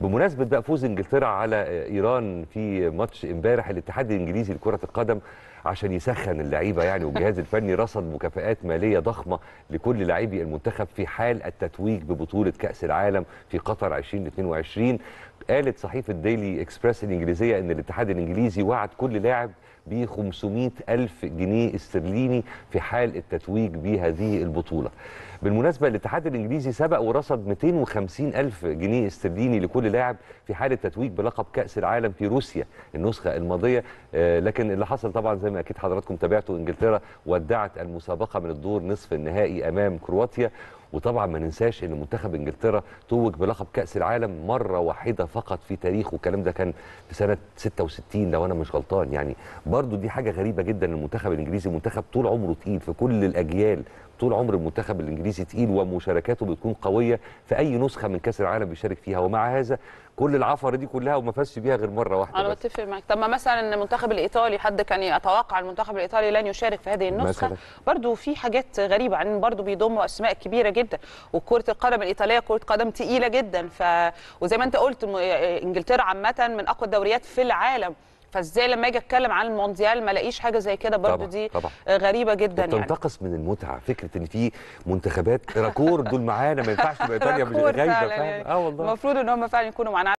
بمناسبه بقى فوز انجلترا على ايران في ماتش امبارح الاتحاد الانجليزي لكره القدم عشان يسخن اللعيبه يعني والجهاز الفني رصد مكافئات ماليه ضخمه لكل لاعبي المنتخب في حال التتويج ببطوله كاس العالم في قطر 2022 قالت صحيفه ديلي اكسبرس الانجليزيه ان الاتحاد الانجليزي وعد كل لاعب ب 500 ألف جنيه استرليني في حال التتويج بهذه البطولة بالمناسبة الاتحاد الإنجليزي سبق ورصد 250 ألف جنيه استرليني لكل لاعب في حال التتويج بلقب كأس العالم في روسيا النسخة الماضية آه، لكن اللي حصل طبعا زي ما اكيد حضراتكم تابعتوا انجلترا ودعت المسابقه من الدور نصف النهائي امام كرواتيا وطبعا ما ننساش ان منتخب انجلترا توج بلقب كاس العالم مره واحده فقط في تاريخه الكلام ده كان في سنه 66 لو انا مش غلطان يعني برضو دي حاجه غريبه جدا المنتخب الانجليزي منتخب طول عمره تقيل في كل الاجيال طول عمر المنتخب الانجليزي تقيل ومشاركاته بتكون قويه في اي نسخه من كاس العالم بيشارك فيها ومع هذا كل العفره دي كلها وما فازش بيها غير مره واحده انا بتفق معاك طب ما مثلا المنتخب الايطالي حد كان يتوقع المنتخب الايطالي لن يشارك في هذه النسخه برضو في حاجات غريبه عن برضو بيضموا اسماء كبيره جدا وكره القدم الايطاليه كره قدم تقيله جدا ف وزي ما انت قلت انجلترا عامه من اقوى الدوريات في العالم فازاي لما اجي اتكلم عن المونديال ما الاقيش حاجه زي كده برضو طبعًا دي طبعًا. غريبه جدا يعني بتنتقص من المتعه فكره ان في منتخبات راكور دول معانا ما ينفعش تبقى ايطاليا مش غايبه فعلا يعني. اه والله المفروض ان هم فعلا يكونوا معانا